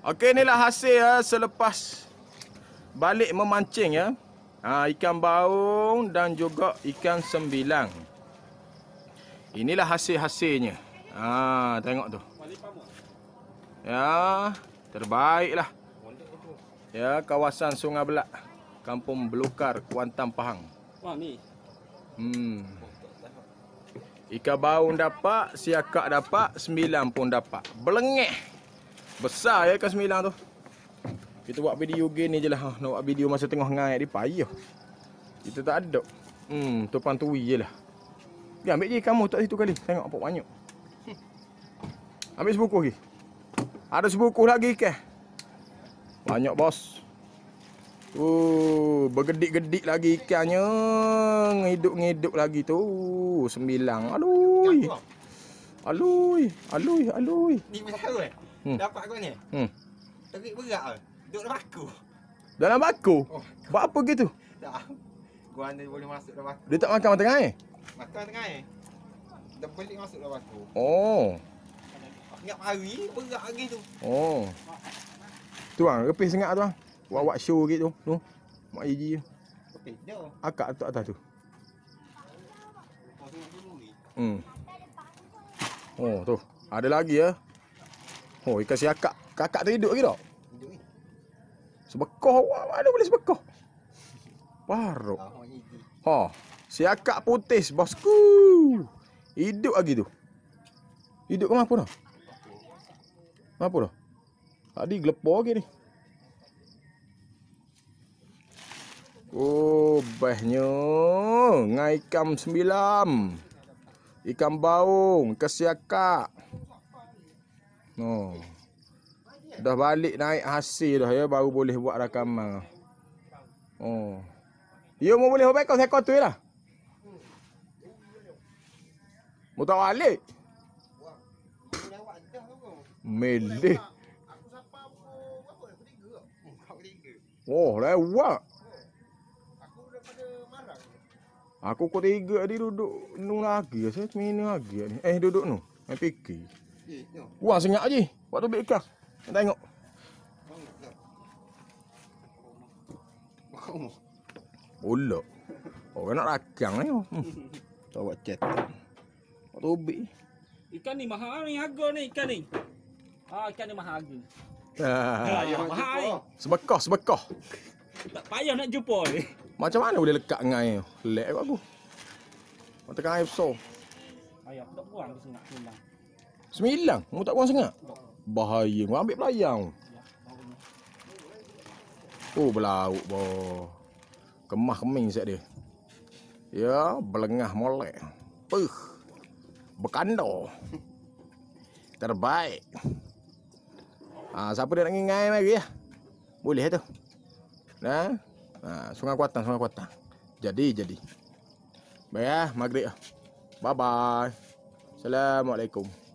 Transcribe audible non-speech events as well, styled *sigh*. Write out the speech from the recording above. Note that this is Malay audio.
Okey inilah hasil ya selepas balik memancing ya. Ha, ikan baung dan juga ikan sembilang. Inilah hasil-hasilnya. Ha tengok tu. Ya, terbaiklah. Ya, kawasan Sungai Belak, Kampung Belukar, Kuantan Pahang. Hmm. Ikan baung dapat, siakak dapat, sembilang pun dapat. Belengeh. Besar ya kelas 9 tu. Kita buat video ni je lah. Ha. Nak buat video masa tengah ngai di payah. Kita tak ada. Hmm, tu pantui je lah. Ya, ambil je kamu tak situ kali. Tengok apa banyak. Ambil sebuku lagi. Ada sebuku lagi ke? Banyak bos. Uh, bergedik-gedik lagi ikannya. Ngiduk-ngiduk lagi tu. Sembilang. Aduh. Aluy, aluy, aluy. Ni mesti tahu eh hmm. dapat kau ni hmm. Terik berat lah Duduk dalam aku Dalam aku? Oh, Buat apa gitu? Tak Gua ni boleh masuk dalam aku Dia tak makan tengah air? Makan tengah air Dah boleh masuk dalam aku Oh Ingat hari berat lagi tu Oh tuang lah, repih sengat tu lah Wak-wak show gitu tu Mak Gigi tu Repih e Akak tu atas tu Hmm Oh tu Ada lagi ya Oh, ikan si akak. Kakak tu hidup lagi tak? Sebekoh awak. Mana boleh sebekoh? Paruk. Ha. Si akak putih bosku. Hidup lagi tu. Hidup ke mana? Apa dah? Tadi gelepoh lagi ni. Oh, bahnya. Ngai ikan sembilam. Ikan baung. Ikan Ikan si akak. Oh. Dah balik naik hasil dah ya baru boleh buat rakaman. Oh. Ya mau boleh baik kau saya kau tu ya lah. Mau tak balik? Melih. Oh, lewat. Aku kau tiga tadi duduk nu lagi saya minum lagi Eh duduk nu. saya pergi. Eh, Wah, sengak je. Waktu ambil ikan. Nak tengok. Olok. Orang nak rakang ni. Hmm. *laughs* Tak buat chat. Waktu ambil. Ikan ni mahal ni harga ni ikan ni. Ah, ikan ni mahal harga. Ah, ah, mahal ni. Sebekah, sebekah. Tak payah nak jumpa ni. Macam mana boleh lekat dengan air? Lek aku. Mata kan air besar. Ayah, aku tak buang aku sengak lah. Semua hilang. Mu tak kurang sangat. Bahaya. Mu ambil pelayang. Oh, belauk boh, Kemah kemin set dia. Ya, belengah molek. Puh. Bekando. Terbaik. Ha, siapa dia nak ngingai lagi ya? Boleh ya, tu. Nah. Ha? ha, sungai kuatan, sungai kuatan. Jadi, jadi. Baik ya, maghrib. Ya. Bye-bye. Assalamualaikum.